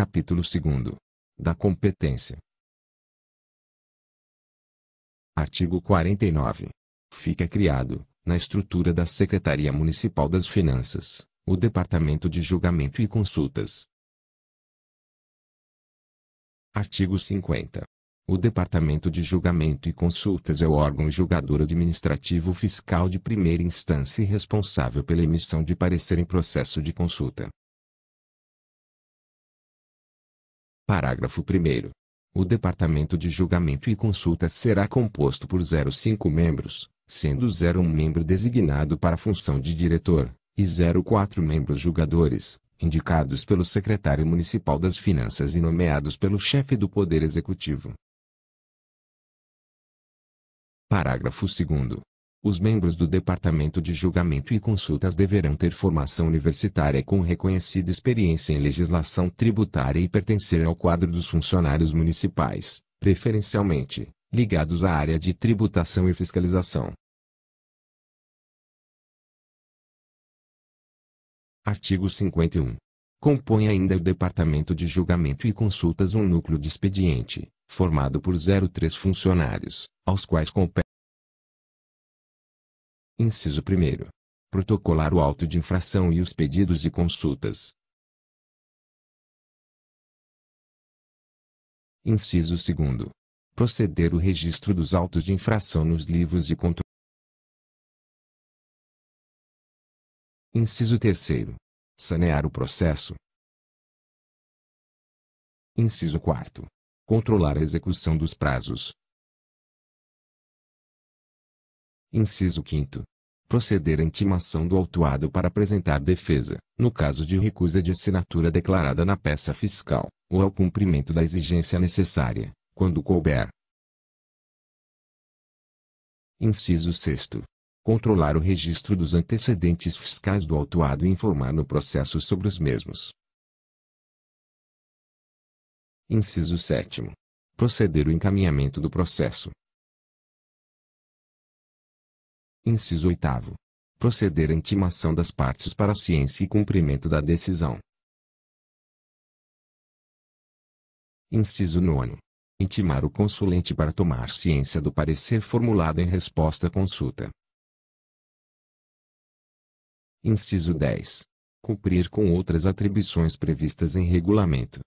Capítulo 2. Da competência. Artigo 49. Fica criado, na estrutura da Secretaria Municipal das Finanças, o Departamento de Julgamento e Consultas. Artigo 50. O Departamento de Julgamento e Consultas é o órgão julgador administrativo fiscal de primeira instância e responsável pela emissão de parecer em processo de consulta. Parágrafo 1 O Departamento de Julgamento e Consulta será composto por 05 membros, sendo 01 membro designado para a função de diretor, e 04 membros julgadores, indicados pelo secretário municipal das Finanças e nomeados pelo chefe do Poder Executivo. Parágrafo 2 os membros do Departamento de Julgamento e Consultas deverão ter formação universitária com reconhecida experiência em legislação tributária e pertencer ao quadro dos funcionários municipais, preferencialmente, ligados à área de tributação e fiscalização. Artigo 51. Compõe ainda o Departamento de Julgamento e Consultas um núcleo de expediente, formado por 03 funcionários, aos quais compete Inciso 1. Protocolar o auto de infração e os pedidos de consultas. Inciso 2. Proceder o registro dos autos de infração nos livros de controle. Inciso 3. Sanear o processo. Inciso 4. Controlar a execução dos prazos. Inciso 5 proceder à intimação do autuado para apresentar defesa, no caso de recusa de assinatura declarada na peça fiscal, ou ao cumprimento da exigência necessária, quando couber. Inciso 6. Controlar o registro dos antecedentes fiscais do autuado e informar no processo sobre os mesmos. Inciso 7. Proceder o encaminhamento do processo, Inciso 8. Proceder à intimação das partes para a ciência e cumprimento da decisão. Inciso 9. Intimar o consulente para tomar ciência do parecer formulado em resposta à consulta. Inciso 10. Cumprir com outras atribuições previstas em regulamento.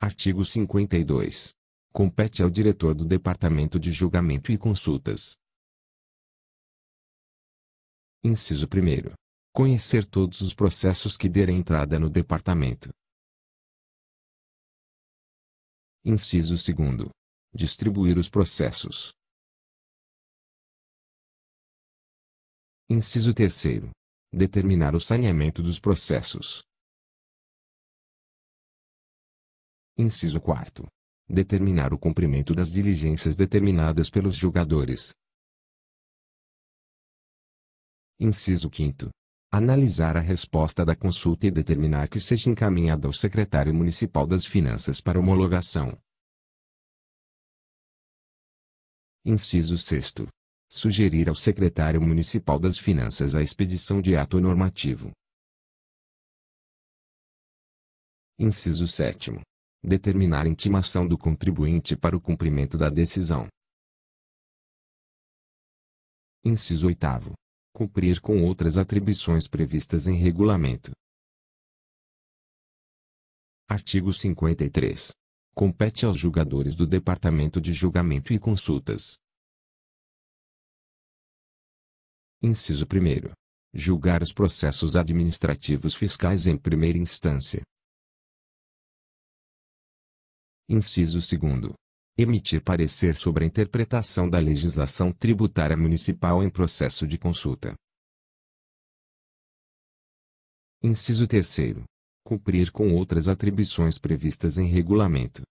Artigo 52 compete ao diretor do Departamento de Julgamento e Consultas. Inciso 1. Conhecer todos os processos que derem entrada no departamento. Inciso 2. Distribuir os processos. Inciso 3. Determinar o saneamento dos processos. Inciso 4 determinar o cumprimento das diligências determinadas pelos julgadores. Inciso 5. Analisar a resposta da consulta e determinar que seja encaminhada ao secretário municipal das Finanças para homologação. Inciso 6. Sugerir ao secretário municipal das Finanças a expedição de ato normativo. Inciso 7 determinar intimação do contribuinte para o cumprimento da decisão. Inciso 8. Cumprir com outras atribuições previstas em regulamento. Artigo 53. Compete aos julgadores do Departamento de Julgamento e Consultas. Inciso 1. Julgar os processos administrativos fiscais em primeira instância, Inciso 2. Emitir parecer sobre a interpretação da legislação tributária municipal em processo de consulta. Inciso 3. Cumprir com outras atribuições previstas em regulamento